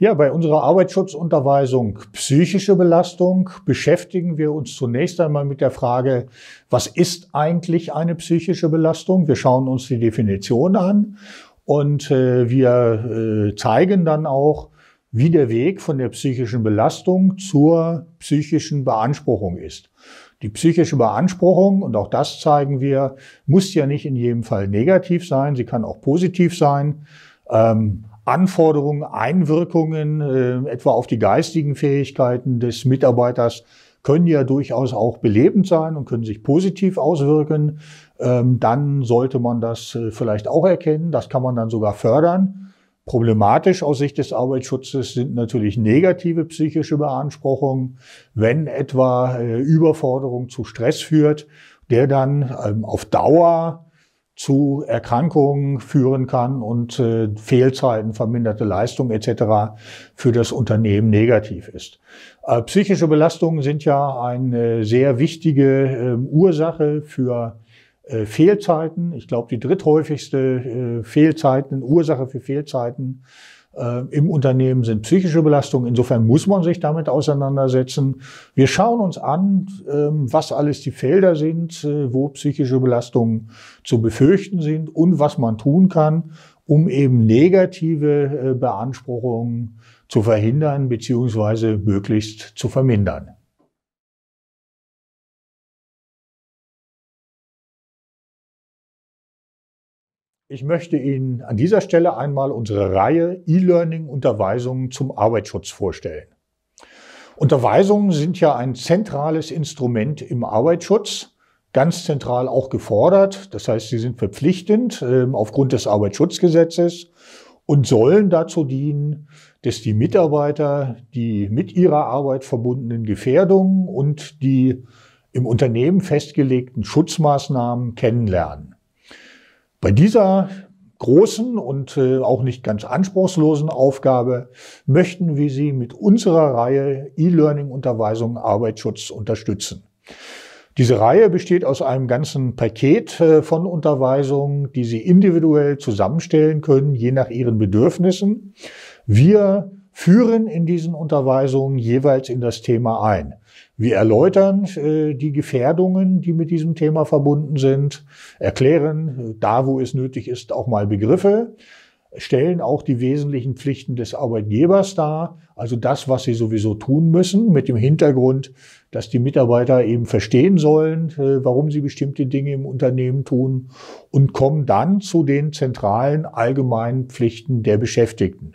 Ja, bei unserer Arbeitsschutzunterweisung psychische Belastung beschäftigen wir uns zunächst einmal mit der Frage, was ist eigentlich eine psychische Belastung? Wir schauen uns die Definition an und äh, wir äh, zeigen dann auch, wie der Weg von der psychischen Belastung zur psychischen Beanspruchung ist. Die psychische Beanspruchung, und auch das zeigen wir, muss ja nicht in jedem Fall negativ sein, sie kann auch positiv sein. Ähm, Anforderungen, Einwirkungen, äh, etwa auf die geistigen Fähigkeiten des Mitarbeiters, können ja durchaus auch belebend sein und können sich positiv auswirken. Ähm, dann sollte man das äh, vielleicht auch erkennen. Das kann man dann sogar fördern. Problematisch aus Sicht des Arbeitsschutzes sind natürlich negative psychische Beanspruchungen, wenn etwa äh, Überforderung zu Stress führt, der dann ähm, auf Dauer zu Erkrankungen führen kann und äh, Fehlzeiten, verminderte Leistung etc. für das Unternehmen negativ ist. Äh, psychische Belastungen sind ja eine sehr wichtige äh, Ursache für äh, Fehlzeiten. Ich glaube, die dritthäufigste äh, Fehlzeiten, Ursache für Fehlzeiten äh, im Unternehmen sind psychische Belastungen. Insofern muss man sich damit auseinandersetzen. Wir schauen uns an, ähm, was alles die Felder sind, äh, wo psychische Belastungen zu befürchten sind und was man tun kann, um eben negative äh, Beanspruchungen zu verhindern bzw. möglichst zu vermindern. Ich möchte Ihnen an dieser Stelle einmal unsere Reihe E-Learning-Unterweisungen zum Arbeitsschutz vorstellen. Unterweisungen sind ja ein zentrales Instrument im Arbeitsschutz, ganz zentral auch gefordert. Das heißt, sie sind verpflichtend ähm, aufgrund des Arbeitsschutzgesetzes und sollen dazu dienen, dass die Mitarbeiter die mit ihrer Arbeit verbundenen Gefährdungen und die im Unternehmen festgelegten Schutzmaßnahmen kennenlernen. Bei dieser großen und äh, auch nicht ganz anspruchslosen Aufgabe möchten wir Sie mit unserer Reihe E-Learning-Unterweisung Arbeitsschutz unterstützen. Diese Reihe besteht aus einem ganzen Paket äh, von Unterweisungen, die Sie individuell zusammenstellen können, je nach Ihren Bedürfnissen. Wir führen in diesen Unterweisungen jeweils in das Thema ein. Wir erläutern äh, die Gefährdungen, die mit diesem Thema verbunden sind, erklären äh, da, wo es nötig ist, auch mal Begriffe, stellen auch die wesentlichen Pflichten des Arbeitgebers dar, also das, was sie sowieso tun müssen, mit dem Hintergrund, dass die Mitarbeiter eben verstehen sollen, äh, warum sie bestimmte Dinge im Unternehmen tun und kommen dann zu den zentralen allgemeinen Pflichten der Beschäftigten.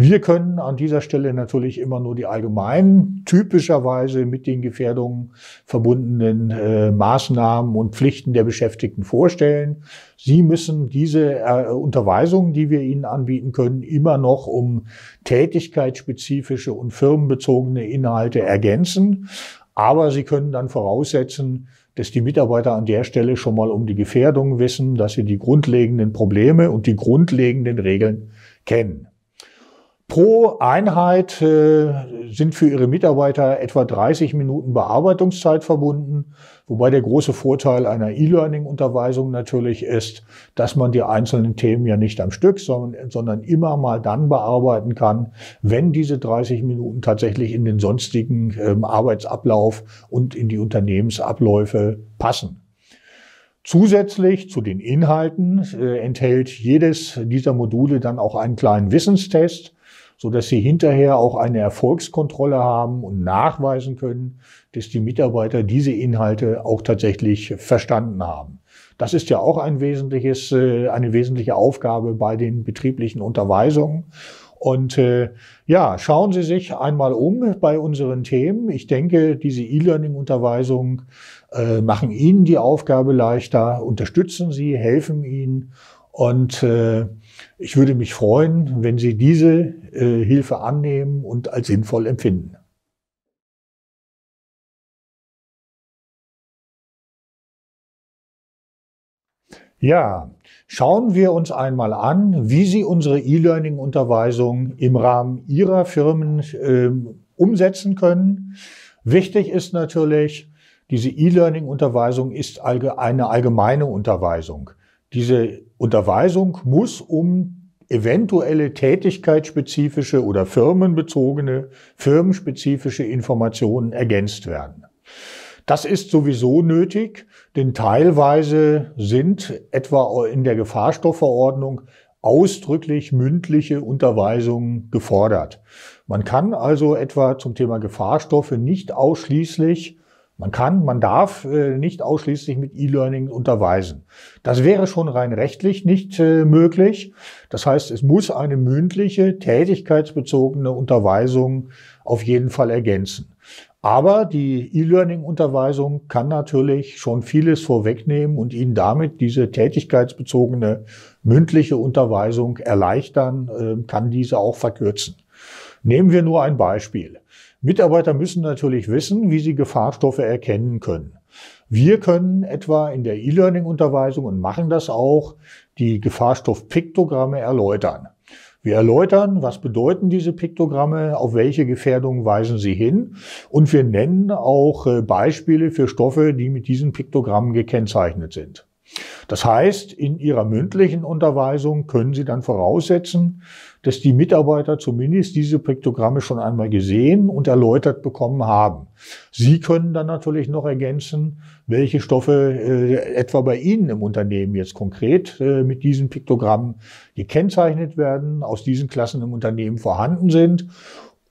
Wir können an dieser Stelle natürlich immer nur die allgemeinen, typischerweise mit den Gefährdungen verbundenen äh, Maßnahmen und Pflichten der Beschäftigten vorstellen. Sie müssen diese äh, Unterweisungen, die wir Ihnen anbieten können, immer noch um tätigkeitsspezifische und firmenbezogene Inhalte ergänzen. Aber Sie können dann voraussetzen, dass die Mitarbeiter an der Stelle schon mal um die Gefährdungen wissen, dass sie die grundlegenden Probleme und die grundlegenden Regeln kennen. Pro Einheit äh, sind für ihre Mitarbeiter etwa 30 Minuten Bearbeitungszeit verbunden, wobei der große Vorteil einer E-Learning-Unterweisung natürlich ist, dass man die einzelnen Themen ja nicht am Stück, sondern, sondern immer mal dann bearbeiten kann, wenn diese 30 Minuten tatsächlich in den sonstigen ähm, Arbeitsablauf und in die Unternehmensabläufe passen. Zusätzlich zu den Inhalten äh, enthält jedes dieser Module dann auch einen kleinen Wissenstest, so dass Sie hinterher auch eine Erfolgskontrolle haben und nachweisen können, dass die Mitarbeiter diese Inhalte auch tatsächlich verstanden haben. Das ist ja auch ein wesentliches, äh, eine wesentliche Aufgabe bei den betrieblichen Unterweisungen. Und äh, ja, schauen Sie sich einmal um bei unseren Themen. Ich denke, diese E-Learning-Unterweisung äh, machen Ihnen die Aufgabe leichter, unterstützen Sie, helfen Ihnen. Und äh, ich würde mich freuen, wenn Sie diese äh, Hilfe annehmen und als sinnvoll empfinden. Ja, schauen wir uns einmal an, wie Sie unsere E-Learning-Unterweisung im Rahmen Ihrer Firmen äh, umsetzen können. Wichtig ist natürlich, diese E-Learning-Unterweisung ist eine allgemeine Unterweisung. Diese Unterweisung muss um eventuelle tätigkeitsspezifische oder firmenbezogene, firmenspezifische Informationen ergänzt werden. Das ist sowieso nötig, denn teilweise sind etwa in der Gefahrstoffverordnung ausdrücklich mündliche Unterweisungen gefordert. Man kann also etwa zum Thema Gefahrstoffe nicht ausschließlich, man kann, man darf äh, nicht ausschließlich mit E-Learning unterweisen. Das wäre schon rein rechtlich nicht äh, möglich. Das heißt, es muss eine mündliche, tätigkeitsbezogene Unterweisung auf jeden Fall ergänzen. Aber die E-Learning-Unterweisung kann natürlich schon vieles vorwegnehmen und Ihnen damit diese tätigkeitsbezogene mündliche Unterweisung erleichtern, ähm, kann diese auch verkürzen. Nehmen wir nur ein Beispiel. Mitarbeiter müssen natürlich wissen, wie sie Gefahrstoffe erkennen können. Wir können etwa in der E-Learning-Unterweisung und machen das auch, die Gefahrstoffpiktogramme erläutern. Wir erläutern, was bedeuten diese Piktogramme, auf welche Gefährdungen weisen sie hin und wir nennen auch äh, Beispiele für Stoffe, die mit diesen Piktogrammen gekennzeichnet sind. Das heißt, in Ihrer mündlichen Unterweisung können Sie dann voraussetzen, dass die Mitarbeiter zumindest diese Piktogramme schon einmal gesehen und erläutert bekommen haben. Sie können dann natürlich noch ergänzen, welche Stoffe äh, etwa bei Ihnen im Unternehmen jetzt konkret äh, mit diesen Piktogrammen gekennzeichnet werden, aus diesen Klassen im Unternehmen vorhanden sind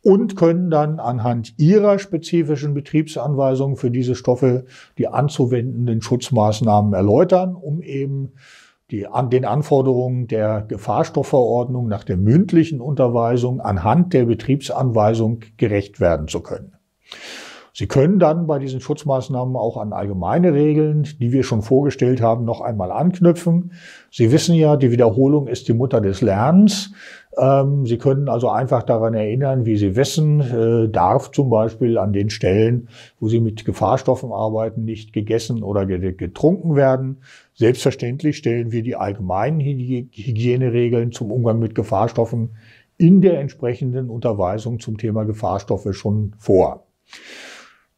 und können dann anhand ihrer spezifischen Betriebsanweisungen für diese Stoffe die anzuwendenden Schutzmaßnahmen erläutern, um eben die, an den Anforderungen der Gefahrstoffverordnung nach der mündlichen Unterweisung anhand der Betriebsanweisung gerecht werden zu können. Sie können dann bei diesen Schutzmaßnahmen auch an allgemeine Regeln, die wir schon vorgestellt haben, noch einmal anknüpfen. Sie wissen ja, die Wiederholung ist die Mutter des Lernens. Ähm, Sie können also einfach daran erinnern, wie Sie wissen, äh, darf zum Beispiel an den Stellen, wo Sie mit Gefahrstoffen arbeiten, nicht gegessen oder getrunken werden. Selbstverständlich stellen wir die allgemeinen Hygieneregeln zum Umgang mit Gefahrstoffen in der entsprechenden Unterweisung zum Thema Gefahrstoffe schon vor.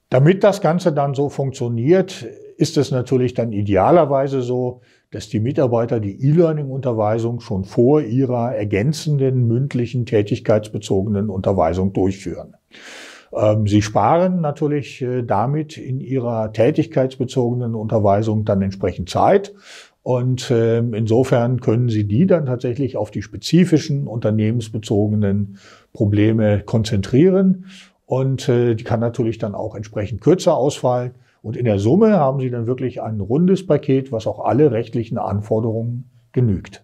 Damit das Ganze dann so funktioniert, ist es natürlich dann idealerweise so, dass die Mitarbeiter die E-Learning-Unterweisung schon vor ihrer ergänzenden, mündlichen, tätigkeitsbezogenen Unterweisung durchführen. Ähm, sie sparen natürlich äh, damit in ihrer tätigkeitsbezogenen Unterweisung dann entsprechend Zeit. Und ähm, insofern können Sie die dann tatsächlich auf die spezifischen unternehmensbezogenen Probleme konzentrieren und äh, die kann natürlich dann auch entsprechend kürzer ausfallen. Und in der Summe haben Sie dann wirklich ein rundes Paket, was auch alle rechtlichen Anforderungen genügt.